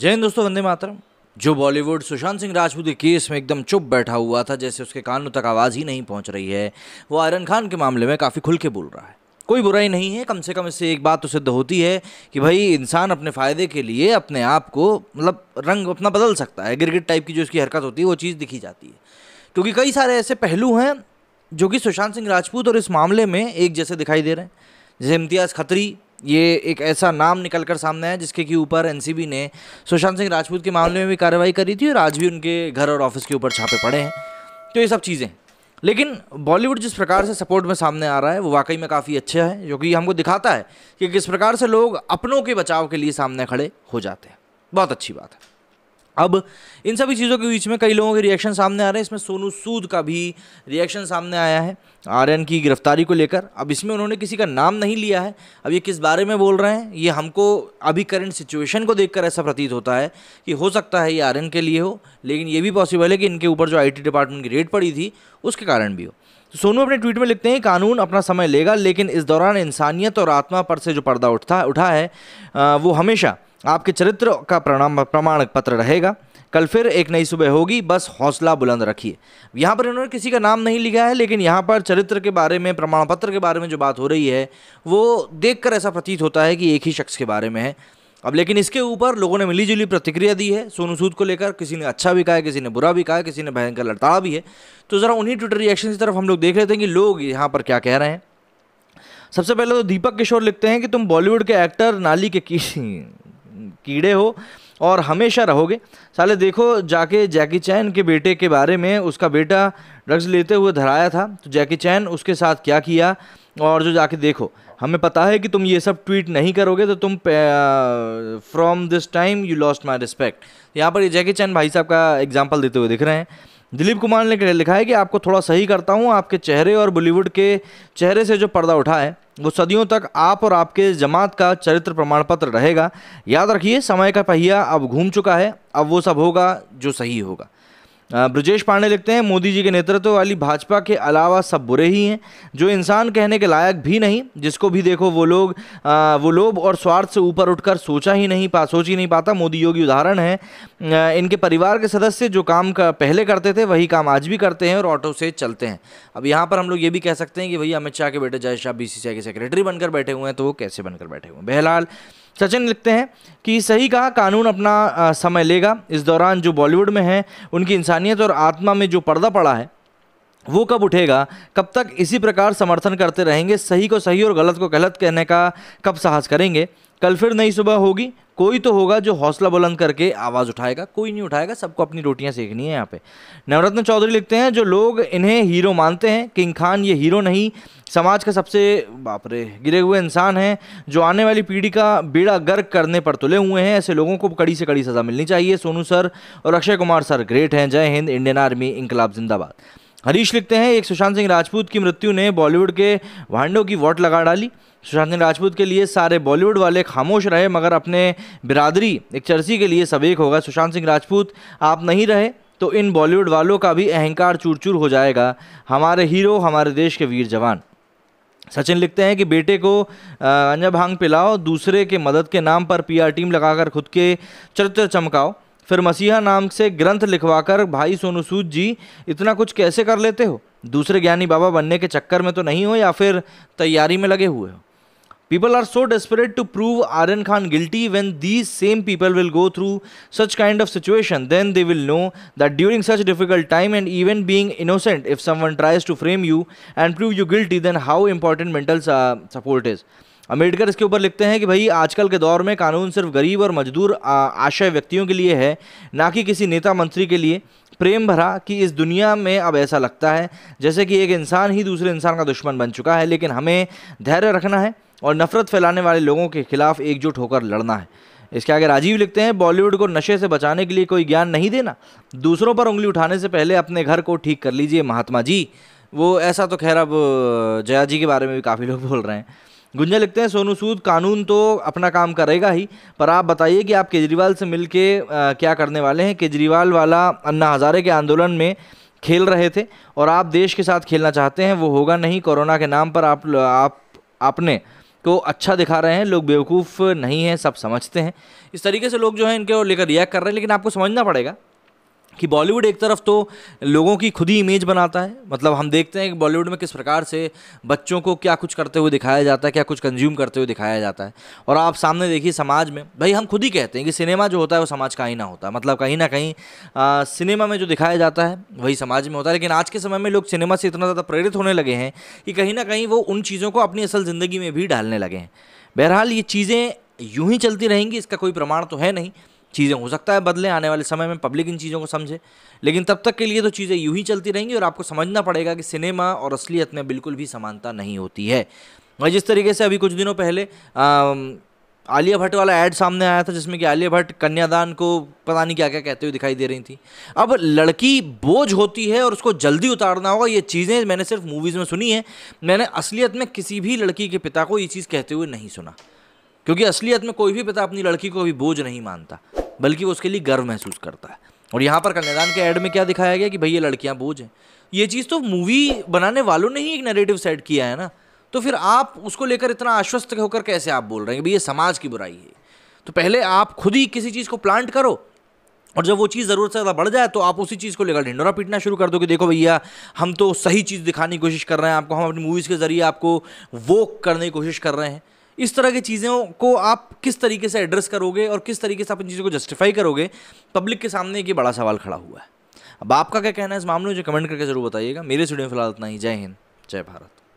जय हिंद दोस्तों वंदे मातरम जो बॉलीवुड सुशांत सिंह राजपूत के केस में एकदम चुप बैठा हुआ था जैसे उसके कानों तक आवाज़ ही नहीं पहुंच रही है वो आयरन खान के मामले में काफ़ी खुल के बोल रहा है कोई बुराई नहीं है कम से कम इससे एक बात तो सिद्ध होती है कि भाई इंसान अपने फ़ायदे के लिए अपने आप को मतलब रंग अपना बदल सकता है गिरगिट टाइप की जो उसकी हरकत होती है वो चीज़ दिखी जाती है क्योंकि कई सारे ऐसे पहलू हैं जो कि सुशांत सिंह राजपूत और इस मामले में एक जैसे दिखाई दे रहे हैं जैसे इम्तियाज़ खतरी ये एक ऐसा नाम निकल कर सामने आया जिसके कि ऊपर एनसीबी ने सुशांत सिंह राजपूत के मामले में भी कार्रवाई करी थी और आज भी उनके घर और ऑफिस के ऊपर छापे पड़े हैं तो ये सब चीज़ें लेकिन बॉलीवुड जिस प्रकार से सपोर्ट में सामने आ रहा है वो वाकई में काफ़ी अच्छा है जो कि हमको दिखाता है कि किस प्रकार से लोग अपनों के बचाव के लिए सामने खड़े हो जाते हैं बहुत अच्छी बात है अब इन सभी चीज़ों के बीच में कई लोगों के रिएक्शन सामने आ रहे हैं इसमें सोनू सूद का भी रिएक्शन सामने आया है आर्यन की गिरफ्तारी को लेकर अब इसमें उन्होंने किसी का नाम नहीं लिया है अब ये किस बारे में बोल रहे हैं ये हमको अभी करंट सिचुएशन को देखकर ऐसा प्रतीत होता है कि हो सकता है ये आर्यन के लिए हो लेकिन ये भी पॉसिबल है कि इनके ऊपर जो आई डिपार्टमेंट की रेट पड़ी थी उसके कारण भी हो तो सोनू अपने ट्वीट में लिखते हैं कानून अपना समय लेगा लेकिन इस दौरान इंसानियत और आत्मा पर से जो पर्दा उठता उठा है वो हमेशा आपके चरित्र का प्रणाम प्रमाण पत्र रहेगा कल फिर एक नई सुबह होगी बस हौसला बुलंद रखिए यहाँ पर इन्होंने किसी का नाम नहीं लिखा है लेकिन यहाँ पर चरित्र के बारे में प्रमाण पत्र के बारे में जो बात हो रही है वो देखकर ऐसा प्रतीत होता है कि एक ही शख्स के बारे में है अब लेकिन इसके ऊपर लोगों ने मिली जुली प्रतिक्रिया दी है सोनू सूद को लेकर किसी ने अच्छा भी कहा है किसी ने बुरा भी कहा है किसी ने भयंकर लड़ताड़ा भी है तो ज़रा उन्हीं ट्विटर रिएक्शन की तरफ हम लोग देख रहे थे कि लोग यहाँ पर क्या कह रहे हैं सबसे पहले तो दीपक किशोर लिखते हैं कि तुम बॉलीवुड के एक्टर नाली के की कीड़े हो और हमेशा रहोगे साले देखो जाके जैकी चैन के बेटे के बारे में उसका बेटा ड्रग्स लेते हुए धराया था तो जैकी चैन उसके साथ क्या किया और जो जाके देखो हमें पता है कि तुम ये सब ट्वीट नहीं करोगे तो तुम from this time you lost my respect यहाँ पर ये जैकी चैन भाई साहब का एग्जाम्पल देते हुए दिख रहे हैं दिलीप कुमार ने लिखा है कि आपको थोड़ा सही करता हूँ आपके चेहरे और बॉलीवुड के चेहरे से जो पर्दा उठा है वो सदियों तक आप और आपके जमात का चरित्र प्रमाण पत्र रहेगा याद रखिए समय का पहिया अब घूम चुका है अब वो सब होगा जो सही होगा ब्रजेश पांडे लिखते हैं मोदी जी के नेतृत्व वाली भाजपा के अलावा सब बुरे ही हैं जो इंसान कहने के लायक भी नहीं जिसको भी देखो वो लोग वो लोभ और स्वार्थ से ऊपर उठकर सोचा ही नहीं पा सोच ही नहीं पाता मोदी योगी उदाहरण है इनके परिवार के सदस्य जो काम का पहले करते थे वही काम आज भी करते हैं और ऑटो से चलते हैं अब यहाँ पर हम लोग ये भी कह सकते हैं कि भैया अमित शाह के बेटे जय शाह बी के सेक्रेटरी बनकर बैठे हुए हैं तो वो कैसे बनकर बैठे हुए हैं बहरहाल सचिन लिखते हैं कि सही कहा कानून अपना समय लेगा इस दौरान जो बॉलीवुड में हैं उनकी इंसानियत और आत्मा में जो पर्दा पड़ा है वो कब उठेगा कब तक इसी प्रकार समर्थन करते रहेंगे सही को सही और गलत को गलत कहने का कब साहस करेंगे कल फिर नई सुबह होगी कोई तो होगा जो हौसला बुलंद करके आवाज़ उठाएगा कोई नहीं उठाएगा सबको अपनी रोटियां सेकनी है यहाँ पे नवरत्न चौधरी लिखते हैं जो लोग इन्हें हीरो मानते हैं किंग खान ये हीरो नहीं समाज का सबसे बाप रे गिरे हुए इंसान हैं जो आने वाली पीढ़ी का बेड़ा गर्क करने पर तुले हुए हैं ऐसे लोगों को कड़ी से कड़ी सज़ा मिलनी चाहिए सोनू सर और अक्षय कुमार सर ग्रेट हैं जय हिंद इंडियन आर्मी इंकलाब जिंदाबाद हरीश लिखते हैं एक सुशांत सिंह राजपूत की मृत्यु ने बॉलीवुड के वांडों की वोट लगा डाली सुशांत सिंह राजपूत के लिए सारे बॉलीवुड वाले खामोश रहे मगर अपने बिरादरी एक चर्सी के लिए सब एक होगा सुशांत सिंह राजपूत आप नहीं रहे तो इन बॉलीवुड वालों का भी अहंकार चूर चूर हो जाएगा हमारे हीरो हमारे देश के वीर जवान सचिन लिखते हैं कि बेटे को अंजा भांग पिलाओ दूसरे के मदद के नाम पर पीआर टीम लगाकर खुद के चरित्र चमकाओ फिर मसीहा नाम से ग्रंथ लिखवाकर भाई सोनूसूद जी इतना कुछ कैसे कर लेते हो दूसरे ज्ञानी बाबा बनने के चक्कर में तो नहीं हो या फिर तैयारी में लगे हुए हो people are so desperate to prove Aryan Khan guilty when these same people will go through such kind of situation then they will know that during such difficult time and even being innocent if someone tries to frame you and prove you guilty then how important mental support is Ambedkar इसके ऊपर लिखते हैं कि भाई आजकल के दौर में कानून सिर्फ गरीब और मजदूर आशय व्यक्तियों के लिए है ना कि किसी नेता मंत्री के लिए प्रेम भरा कि इस दुनिया में अब ऐसा लगता है जैसे कि एक इंसान ही दूसरे इंसान का दुश्मन बन चुका है लेकिन हमें धैर्य रखना है और नफरत फैलाने वाले लोगों के खिलाफ एकजुट होकर लड़ना है इसके आगे राजीव लिखते हैं बॉलीवुड को नशे से बचाने के लिए कोई ज्ञान नहीं देना दूसरों पर उंगली उठाने से पहले अपने घर को ठीक कर लीजिए महात्मा जी वो ऐसा तो खैर अब जया जी के बारे में भी काफ़ी लोग बोल रहे हैं गुंजा लिखते हैं सोनू सूद कानून तो अपना काम करेगा ही पर आप बताइए कि आप केजरीवाल से मिल के क्या करने वाले हैं केजरीवाल वाला अन्ना हज़ारे के आंदोलन में खेल रहे थे और आप देश के साथ खेलना चाहते हैं वो होगा नहीं कोरोना के नाम पर आप आप आपने को अच्छा दिखा रहे हैं लोग बेवकूफ़ नहीं हैं सब समझते हैं इस तरीके से लोग जो है इनके और लेकर रिएक्ट कर रहे हैं लेकिन आपको समझना पड़ेगा कि बॉलीवुड एक तरफ तो लोगों की खुद ही इमेज बनाता है मतलब हम देखते हैं कि बॉलीवुड में किस प्रकार से बच्चों को क्या कुछ करते हुए दिखाया जाता है क्या कुछ कंज्यूम करते हुए दिखाया जाता है और आप सामने देखिए समाज में भाई हम खुद ही कहते हैं कि सिनेमा जो होता है वो समाज का ही ना होता है मतलब कहीं ना कहीं आ, सिनेमा में जो दिखाया जाता है वही समाज में होता है लेकिन आज के समय में लोग सिनेमा से इतना ज़्यादा प्रेरित होने लगे हैं कि कहीं ना कहीं वो उन चीज़ों को अपनी असल ज़िंदगी में भी डालने लगे हैं बहरहाल ये चीज़ें यूं ही चलती रहेंगी इसका कोई प्रमाण तो है नहीं चीज़ें हो सकता है बदले आने वाले समय में पब्लिक इन चीज़ों को समझे लेकिन तब तक के लिए तो चीज़ें यूँ ही चलती रहेंगी और आपको समझना पड़ेगा कि सिनेमा और असलियत में बिल्कुल भी समानता नहीं होती है और जिस तरीके से अभी कुछ दिनों पहले आलिया भट्ट वाला ऐड सामने आया था जिसमें कि आलिया भट्ट कन्यादान को पता नहीं क्या क्या कहते हुए दिखाई दे रही थी अब लड़की बोझ होती है और उसको जल्दी उतारना होगा ये चीज़ें मैंने सिर्फ मूवीज़ में सुनी है मैंने असलियत में किसी भी लड़की के पिता को ये चीज़ कहते हुए नहीं सुना क्योंकि असलियत में कोई भी पिता अपनी लड़की को अभी बोझ नहीं मानता बल्कि वो उसके लिए गर्व महसूस करता है और यहाँ पर कन्यादान के ऐड में क्या दिखाया गया कि भाई ये लड़कियाँ बोझ हैं ये चीज़ तो मूवी बनाने वालों ने ही एक नेगेटिव सेट किया है ना तो फिर आप उसको लेकर इतना आश्वस्त होकर कैसे आप बोल रहे हैं भाई ये समाज की बुराई है तो पहले आप खुद ही किसी चीज़ को प्लांट करो और जब वो चीज़ ज़रूरत से ज़्यादा बढ़ जाए तो आप उसी चीज़ को लेकर ढिंडोरा पीटना शुरू कर दो कि देखो भैया हम तो सही चीज़ दिखाने की कोशिश कर रहे हैं आपको हम अपनी मूवीज़ के ज़रिए आपको वोक करने की कोशिश कर रहे हैं इस तरह की चीज़ों को आप किस तरीके से एड्रेस करोगे और किस तरीके से आप इन चीज़ों को जस्टिफाई करोगे पब्लिक के सामने एक ये बड़ा सवाल खड़ा हुआ है अब आपका क्या कहना है इस मामले में जो कमेंट करके जरूर बताइएगा मेरे स्टूडियो में फिलहाल इतना ही जय हिंद जय भारत